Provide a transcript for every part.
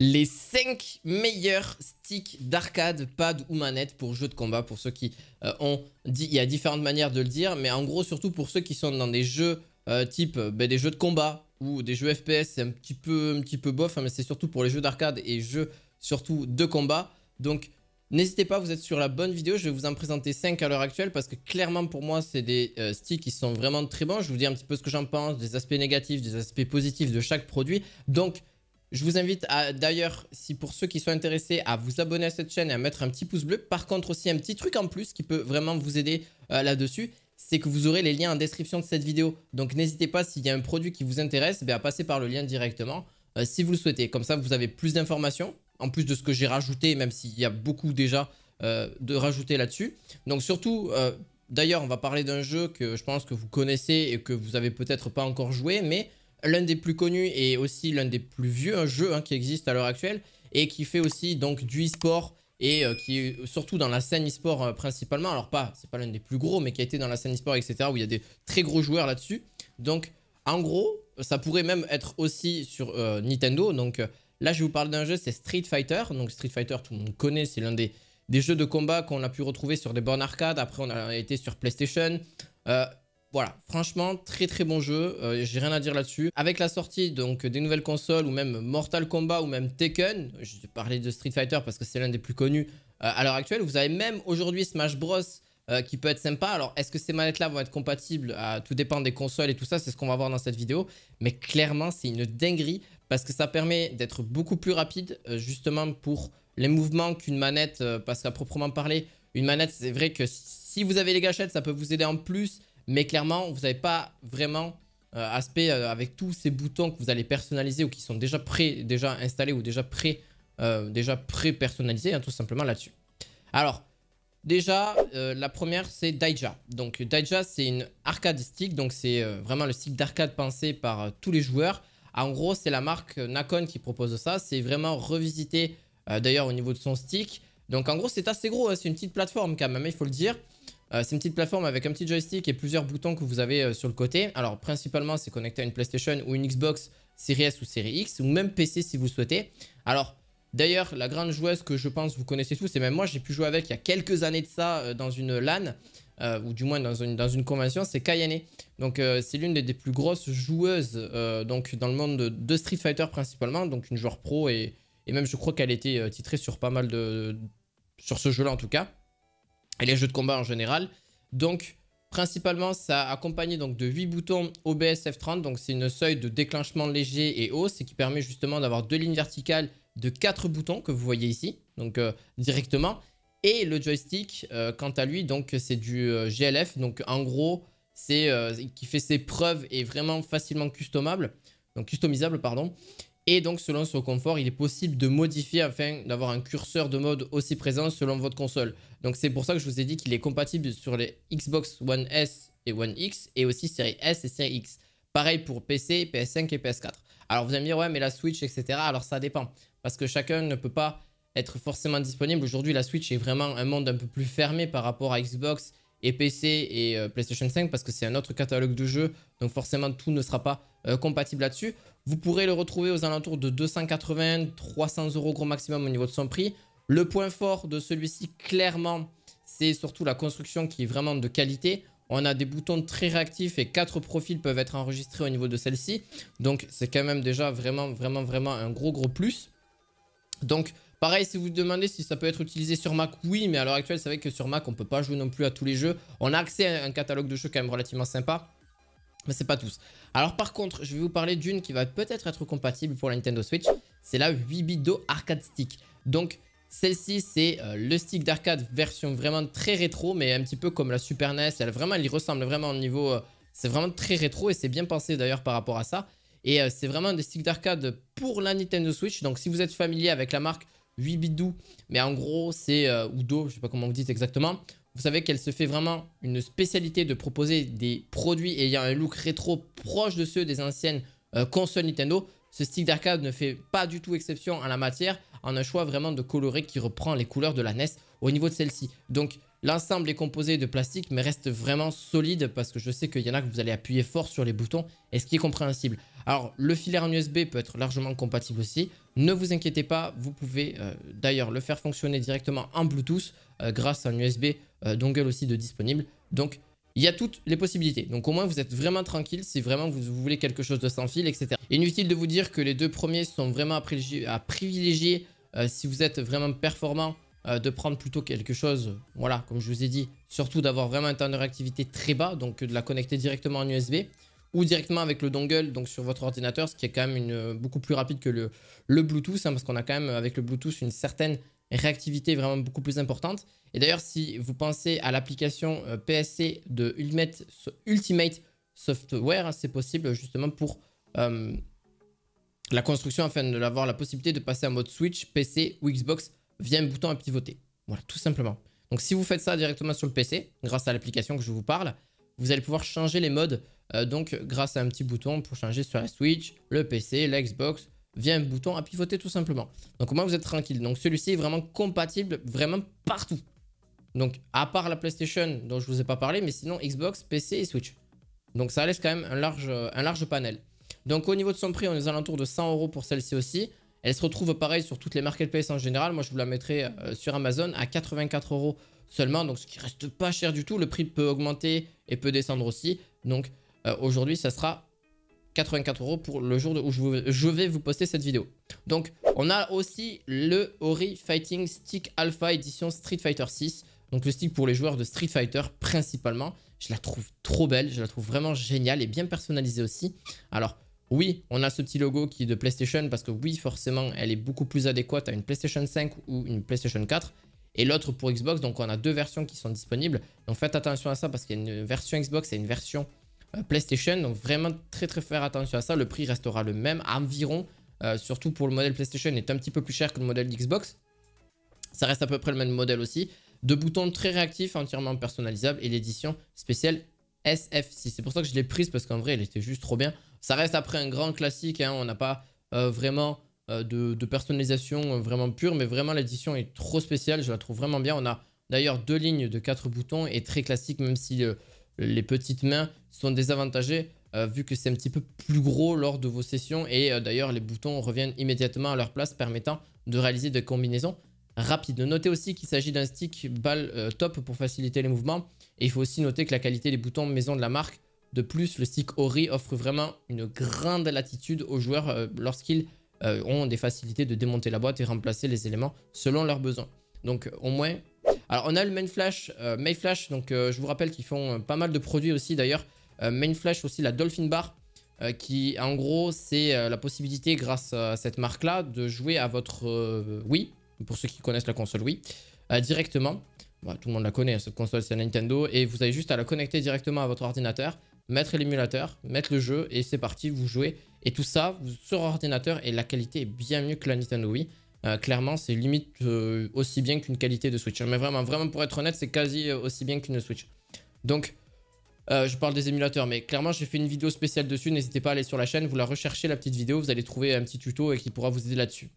les 5 meilleurs sticks d'arcade, pad ou manette pour jeux de combat, pour ceux qui euh, ont dit, il y a différentes manières de le dire, mais en gros surtout pour ceux qui sont dans des jeux euh, type euh, ben, des jeux de combat ou des jeux FPS, c'est un petit peu, un petit peu bof, hein, mais c'est surtout pour les jeux d'arcade et jeux surtout de combat. Donc n'hésitez pas, vous êtes sur la bonne vidéo, je vais vous en présenter 5 à l'heure actuelle parce que clairement pour moi c'est des sticks qui sont vraiment très bons, je vous dis un petit peu ce que j'en pense, des aspects négatifs, des aspects positifs de chaque produit. Donc je vous invite à, d'ailleurs, si pour ceux qui sont intéressés, à vous abonner à cette chaîne et à mettre un petit pouce bleu. Par contre, aussi un petit truc en plus qui peut vraiment vous aider euh, là-dessus, c'est que vous aurez les liens en description de cette vidéo. Donc n'hésitez pas, s'il y a un produit qui vous intéresse, ben, à passer par le lien directement euh, si vous le souhaitez. Comme ça, vous avez plus d'informations, en plus de ce que j'ai rajouté, même s'il y a beaucoup déjà euh, de rajouter là-dessus. Donc surtout... D'ailleurs, on va parler d'un jeu que je pense que vous connaissez et que vous avez peut-être pas encore joué, mais l'un des plus connus et aussi l'un des plus vieux jeux hein, qui existe à l'heure actuelle et qui fait aussi donc du e-sport et euh, qui est surtout dans la scène e-sport euh, principalement. Alors pas, c'est pas l'un des plus gros, mais qui a été dans la scène e-sport, etc. où il y a des très gros joueurs là-dessus. Donc en gros, ça pourrait même être aussi sur euh, Nintendo. Donc là, je vous parle d'un jeu, c'est Street Fighter. Donc Street Fighter, tout le monde connaît, c'est l'un des, jeux de combat qu'on a pu retrouver sur des bornes arcade. Après, on a été sur PlayStation. Voilà, franchement, très très bon jeu, euh, j'ai rien à dire là-dessus. Avec la sortie donc des nouvelles consoles ou même Mortal Kombat ou même Tekken, vais parler de Street Fighter parce que c'est l'un des plus connus euh, à l'heure actuelle, vous avez même aujourd'hui Smash Bros euh, qui peut être sympa. Alors, est-ce que ces manettes-là vont être compatibles à... Tout dépend des consoles et tout ça, c'est ce qu'on va voir dans cette vidéo. Mais clairement, c'est une dinguerie parce que ça permet d'être beaucoup plus rapide justement pour les mouvements qu'une manette, parce qu'à proprement parler, une manette, c'est vrai que si vous avez les gâchettes, ça peut vous aider en plus mais clairement, vous n'avez pas vraiment euh, aspect euh, avec tous ces boutons que vous allez personnaliser ou qui sont déjà prêts, déjà installés ou déjà pré, euh, déjà pré-personnalisés, hein, tout simplement là-dessus. Alors, déjà, la première, c'est Daija. Donc, Daija, c'est une arcade stick. Donc, c'est vraiment le stick d'arcade pensé par tous les joueurs. Ah, en gros, c'est la marque Nakon qui propose ça. C'est vraiment revisité, d'ailleurs, au niveau de son stick. Donc, en gros, c'est assez gros. Hein. c'est une petite plateforme quand même, hein, il faut le dire. Euh, c'est une petite plateforme avec un petit joystick et plusieurs boutons que vous avez euh, sur le côté. Alors principalement, c'est connecté à une PlayStation ou une Xbox Series S ou Série X, ou même PC si vous souhaitez. Alors d'ailleurs, la grande joueuse que je pense vous connaissez tous, et même moi j'ai pu jouer avec il y a quelques années de ça euh, dans une LAN, ou du moins dans une, dans une convention, c'est Kayane. Donc c'est l'une des, plus grosses joueuses donc, dans le monde de, Street Fighter principalement, donc une joueur pro et, et même je crois qu'elle était titrée sur pas mal de... sur ce jeu-là en tout cas et les jeux de combat en général. Donc, principalement, ça accompagné donc, de 8 boutons OBS F30. Donc, c'est une seuil de déclenchement léger et haut, ce qui permet justement d'avoir deux lignes verticales de 4 boutons que vous voyez ici, donc euh, directement. Et le joystick, euh, quant à lui, donc c'est du euh, GLF. Donc, en gros, c'est qui fait ses preuves et vraiment facilement customable. Donc, customisable, pardon. Et donc, selon son confort, il est possible de modifier afin d'avoir un curseur de mode aussi présent selon votre console. Donc, c'est pour ça que je vous ai dit qu'il est compatible sur les Xbox One S et One X et aussi série S et série X. Pareil pour PC, PS5 et PS4. Alors, vous allez me dire, ouais, mais la Switch, etc. Alors, ça dépend parce que chacun ne peut pas être forcément disponible. Aujourd'hui, la Switch est vraiment un monde un peu plus fermé par rapport à Xbox et PC et euh, PlayStation 5 parce que c'est un autre catalogue de jeux. Donc, forcément, tout ne sera pas euh, compatible là-dessus. Vous pourrez le retrouver aux alentours de 280-300 euros gros maximum au niveau de son prix. Le point fort de celui-ci, clairement, c'est surtout la construction qui est vraiment de qualité. On a des boutons très réactifs et quatre profils peuvent être enregistrés au niveau de celle-ci. Donc c'est quand même déjà vraiment, vraiment, vraiment un gros, gros plus. Donc pareil, si vous vous demandez si ça peut être utilisé sur Mac, oui, mais à l'heure actuelle, c'est vrai que sur Mac, on ne peut pas jouer non plus à tous les jeux. On a accès à un catalogue de jeux quand même relativement sympa. Mais c'est pas tous. Alors par contre, je vais vous parler d'une qui va peut-être être compatible pour la Nintendo Switch. C'est la 8-bit Arcade Stick. Donc celle-ci, c'est euh, le stick d'arcade version vraiment très rétro, mais un petit peu comme la Super NES. Elle, vraiment, elle y ressemble vraiment au niveau... Euh, c'est vraiment très rétro et c'est bien pensé d'ailleurs par rapport à ça. Et euh, c'est vraiment des sticks d'arcade pour la Nintendo Switch. Donc si vous êtes familier avec la marque 8 Bido mais en gros c'est, ou Do, je sais pas comment vous dites exactement, vous savez qu'elle se fait vraiment une spécialité de proposer des produits ayant un look rétro proche de ceux des anciennes euh, consoles Nintendo. Ce stick d'arcade ne fait pas du tout exception en la matière, en un choix vraiment de coloré qui reprend les couleurs de la NES au niveau de celle-ci. Donc L'ensemble est composé de plastique, mais reste vraiment solide parce que je sais qu'il y en a que vous allez appuyer fort sur les boutons et ce qui est compréhensible. Alors, le filaire en USB peut être largement compatible aussi. Ne vous inquiétez pas, vous pouvez euh, d'ailleurs le faire fonctionner directement en Bluetooth euh, grâce à un USB euh, dongle aussi de disponible. Donc, il y a toutes les possibilités. Donc, au moins, vous êtes vraiment tranquille si vraiment vous, voulez quelque chose de sans fil, etc. Inutile de vous dire que les deux premiers sont vraiment à privilégier si vous êtes vraiment performant euh, de prendre plutôt quelque chose, voilà, comme je vous ai dit, surtout d'avoir vraiment un temps de réactivité très bas, donc de la connecter directement en USB ou directement avec le dongle donc sur votre ordinateur, ce qui est quand même euh, beaucoup plus rapide que le, Bluetooth, hein, parce qu'on a quand même avec le Bluetooth une certaine réactivité vraiment beaucoup plus importante. Et d'ailleurs, si vous pensez à l'application euh, PSC de Ultimate, Ultimate Software, hein, c'est possible justement pour la construction afin l'avoir la possibilité de passer en mode Switch, PC ou Xbox via un bouton à pivoter. Voilà, tout simplement. Donc si vous faites ça directement sur le PC, grâce à l'application que je vous parle, vous allez pouvoir changer les modes euh, donc grâce à un petit bouton pour changer sur la Switch, le PC, l'Xbox, via un bouton à pivoter tout simplement. Donc au moins vous êtes tranquille. Donc celui-ci est vraiment compatible vraiment partout. Donc à part la PlayStation dont je vous ai pas parlé, mais sinon Xbox, PC et Switch. Donc ça laisse quand même un large, un large panel. Donc au niveau de son prix, on est aux alentours de 100 euros pour celle-ci aussi. Elle se retrouve pareil sur toutes les marketplaces en général. Moi, je vous la mettrai euh, sur Amazon à 84 euros seulement, donc ce qui reste pas cher du tout. Le prix peut augmenter et peut descendre aussi. Donc euh, aujourd'hui, ça sera 84 euros pour le jour où je, je, vais vous poster cette vidéo. Donc on a aussi le Ori Fighting Stick Alpha édition Street Fighter 6. Donc le stick pour les joueurs de Street Fighter principalement. Je la trouve trop belle, je la trouve vraiment géniale et bien personnalisée aussi. Alors oui, on a ce petit logo qui est de PlayStation parce que oui, forcément, elle est beaucoup plus adéquate à une PlayStation 5 ou une PlayStation 4 et l'autre pour Xbox. Donc on a deux versions qui sont disponibles. Donc faites attention à ça parce qu'il y a une version Xbox et une version euh, PlayStation. Donc vraiment très très faire attention à ça. Le prix restera le même environ. Euh, surtout pour le modèle PlayStation est un petit peu plus cher que le modèle d'Xbox. Ça reste à peu près le même modèle aussi. Deux boutons très réactifs, entièrement personnalisables et l'édition spéciale SF6. C'est pour ça que je l'ai prise parce qu'en vrai elle était juste trop bien. Ça reste après un grand classique, hein. on n'a pas euh, vraiment euh, de, personnalisation euh, vraiment pure, mais vraiment l'édition est trop spéciale, je la trouve vraiment bien. On a d'ailleurs deux lignes de quatre boutons et très classique, même si les petites mains sont désavantagées, vu que c'est un petit peu plus gros lors de vos sessions, et d'ailleurs les boutons reviennent immédiatement à leur place, permettant de réaliser des combinaisons rapides. Notez aussi qu'il s'agit d'un stick balle top pour faciliter les mouvements. Et il faut aussi noter que la qualité des boutons maison de la marque de plus, le stick Ori offre vraiment une grande latitude aux joueurs euh, lorsqu'ils euh, ont des facilités de démonter la boîte et remplacer les éléments selon leurs besoins. Donc euh, au moins... Alors on a le Mainflash, MainFlash, donc je vous rappelle qu'ils font pas mal de produits aussi d'ailleurs. Mainflash aussi, la Dolphin Bar, qui en gros c'est la possibilité grâce à cette marque-là de jouer à votre Wii, pour ceux qui connaissent la console Wii, directement. Bah, tout le monde la connaît, cette console c'est Nintendo, et vous avez juste à la connecter directement à votre ordinateur mettre l'émulateur, mettre le jeu et c'est parti, vous jouez. Et tout ça sur ordinateur et la qualité est bien mieux que la Nintendo Wii. Euh, clairement, c'est limite euh, aussi bien qu'une qualité de Switch. Mais vraiment, vraiment pour être honnête, c'est quasi euh, aussi bien qu'une Switch. Donc, je parle des émulateurs, mais clairement, j'ai fait une vidéo spéciale dessus. N'hésitez pas à aller sur la chaîne, vous la recherchez, la petite vidéo, vous allez trouver un petit tuto et qui pourra vous aider là-dessus.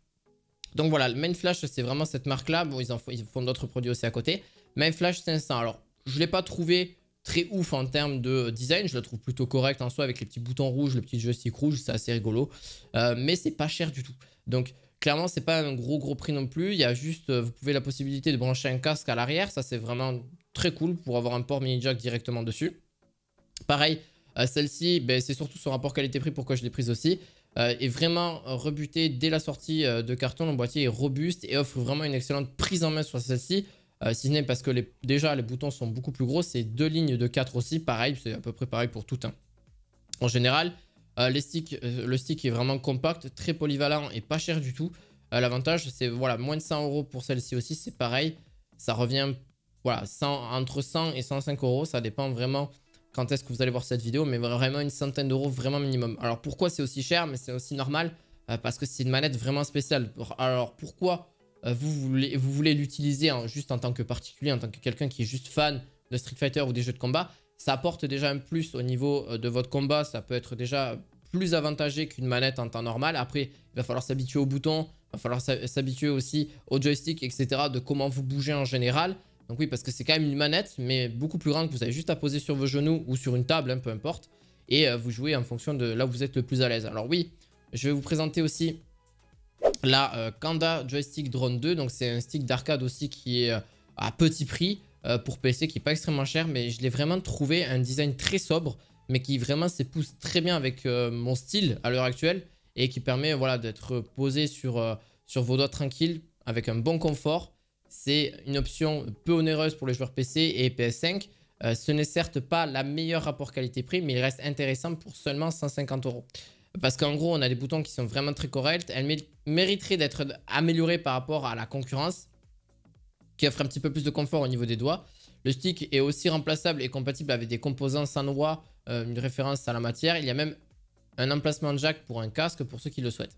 Donc voilà, le Mainflash, c'est vraiment cette marque-là. Bon, ils, font, ils font d'autres produits aussi à côté. Mainflash 500. Alors, je ne l'ai pas trouvé très ouf en termes de design. Je la trouve plutôt correcte en soi avec les petits boutons rouges, le petit joystick rouge, c'est assez rigolo. Euh, mais c'est pas cher du tout. Donc clairement, c'est pas un gros gros prix non plus. Il y a juste, euh, vous pouvez la possibilité de brancher un casque à l'arrière. Ça c'est vraiment très cool pour avoir un port mini jack directement dessus. Pareil, euh, celle-ci, ben, c'est surtout son rapport qualité-prix pourquoi je l'ai prise aussi. Euh, est vraiment rebutée dès la sortie de carton. Le boîtier est robuste et offre vraiment une excellente prise en main sur celle-ci. Euh, si ce n'est parce que déjà les boutons sont beaucoup plus gros, c'est deux lignes de 4 aussi, pareil, c'est à peu près pareil pour tout un. En général, euh, euh, le stick est vraiment compact, très polyvalent et pas cher du tout. L'avantage, c'est voilà, moins de 100 euros pour celle-ci aussi, c'est pareil, ça revient voilà, entre 100 et 105 euros, ça dépend vraiment quand est-ce que vous allez voir cette vidéo, mais vraiment une centaine d'euros, vraiment minimum. Alors pourquoi c'est aussi cher, mais c'est aussi normal, parce que c'est une manette vraiment spéciale. Alors pourquoi euh, vous voulez, vous voulez l'utiliser hein, juste en tant que particulier, en tant que quelqu'un qui est juste fan de Street Fighter ou des jeux de combat, ça apporte déjà un plus au niveau euh, de votre combat. Ça peut être déjà plus avantagé qu'une manette en temps normal. Après, il va falloir s'habituer aux boutons, il va falloir s'habituer aussi au joystick, etc., de comment vous bougez en général. Donc oui, parce que c'est quand même une manette, mais beaucoup plus grande que vous avez juste à poser sur vos genoux ou sur une table, hein, peu importe. Et euh, vous jouez en fonction de là où vous êtes le plus à l'aise. Alors oui, je vais vous présenter aussi la euh, Kanda Joystick Drone 2. Donc c'est un stick d'arcade aussi qui est euh, à petit prix euh, pour PC, qui n'est pas extrêmement cher, mais je l'ai vraiment trouvé un design très sobre, mais qui vraiment s'épouse très bien avec mon style à l'heure actuelle et qui permet voilà, d'être posé sur, sur vos doigts tranquilles avec un bon confort. C'est une option peu onéreuse pour les joueurs PC et PS5. ce n'est certes pas la meilleure rapport qualité-prix, mais il reste intéressant pour seulement 150 euros. Parce qu'en gros, on a des boutons qui sont vraiment très corrects. Elle mériteraient d'être améliorées par rapport à la concurrence, qui offre un petit peu plus de confort au niveau des doigts. Le stick est aussi remplaçable et compatible avec des composants sans noix, euh, une référence à la matière. Il y a même un emplacement jack pour un casque pour ceux qui le souhaitent.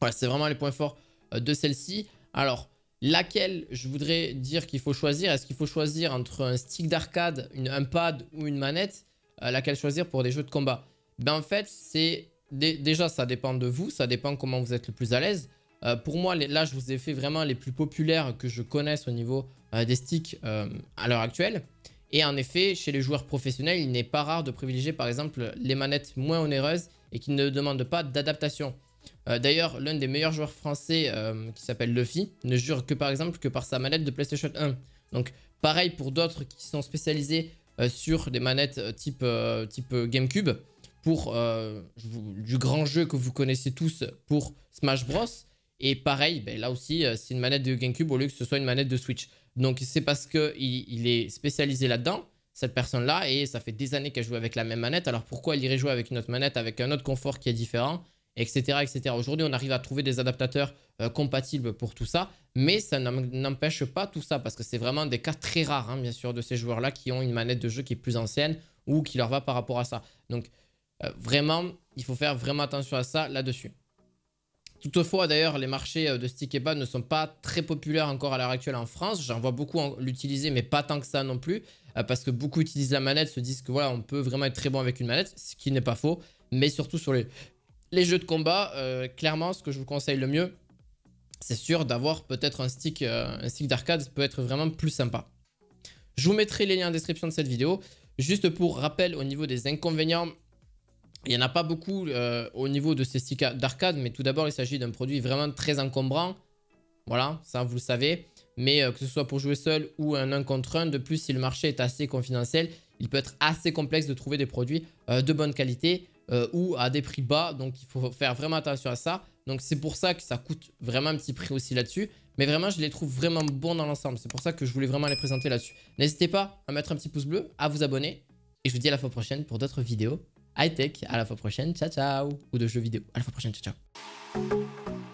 Voilà, c'est vraiment les points forts euh, de celle-ci. Alors, laquelle je voudrais dire qu'il faut choisir Est-ce qu'il faut choisir entre un stick d'arcade, un pad ou une manette euh, Laquelle choisir pour des jeux de combat ben, En fait, c'est déjà, ça dépend de vous, ça dépend comment vous êtes le plus à l'aise. Euh, pour moi, là, je vous ai fait vraiment les plus populaires que je connaisse au niveau euh, des sticks euh, à l'heure actuelle. Et en effet, chez les joueurs professionnels, il n'est pas rare de privilégier par exemple les manettes moins onéreuses et qui ne demandent pas d'adaptation. D'ailleurs, l'un des meilleurs joueurs français qui s'appelle Luffy ne jure que par exemple que par sa manette de PlayStation 1. Donc pareil pour d'autres qui sont spécialisés sur des manettes type GameCube pour euh, du grand jeu que vous connaissez tous pour Smash Bros. Et pareil, ben, là aussi, euh, c'est une manette de GameCube au lieu que ce soit une manette de Switch. Donc c'est parce qu'il il est spécialisé là-dedans, cette personne-là, et ça fait des années qu'elle joue avec la même manette. Alors pourquoi elle irait jouer avec une autre manette, avec un autre confort qui est différent, etc. etc. Aujourd'hui, on arrive à trouver des adaptateurs euh, compatibles pour tout ça, mais ça n'empêche pas tout ça, parce que c'est vraiment des cas très rares, hein, bien sûr, de ces joueurs-là qui ont une manette de jeu qui est plus ancienne ou qui leur va par rapport à ça. Donc euh, vraiment, il faut faire vraiment attention à ça là-dessus. Toutefois, d'ailleurs, les marchés euh, de stick et bas ne sont pas très populaires encore à l'heure actuelle en France. J'en vois beaucoup l'utiliser, mais pas tant que ça non plus, euh, parce que beaucoup utilisent la manette, se disent que voilà, on peut vraiment être très bon avec une manette, ce qui n'est pas faux. Mais surtout sur les, les jeux de combat, clairement, ce que je vous conseille le mieux, c'est sûr d'avoir peut-être un stick, un stick d'arcade, peut être vraiment plus sympa. Je vous mettrai les liens en description de cette vidéo. Juste pour rappel, au niveau des inconvénients, il n'y en a pas beaucoup euh, au niveau de ces sticks d'arcade, mais tout d'abord, il s'agit d'un produit vraiment très encombrant. Voilà, ça vous le savez. Mais euh, que ce soit pour jouer seul ou un contre un. de plus, si le marché est assez confidentiel, il peut être assez complexe de trouver des produits euh, de bonne qualité ou à des prix bas. Donc, il faut faire vraiment attention à ça. Donc, c'est pour ça que ça coûte vraiment un petit prix aussi là-dessus. Mais vraiment, je les trouve vraiment bons dans l'ensemble. C'est pour ça que je voulais vraiment les présenter là-dessus. N'hésitez pas à mettre un petit pouce bleu, à vous abonner. Et je vous dis à la fois prochaine pour d'autres vidéos high tech. À la fois prochaine, ciao ciao. Ou de jeux vidéo. À la fois prochaine, ciao ciao.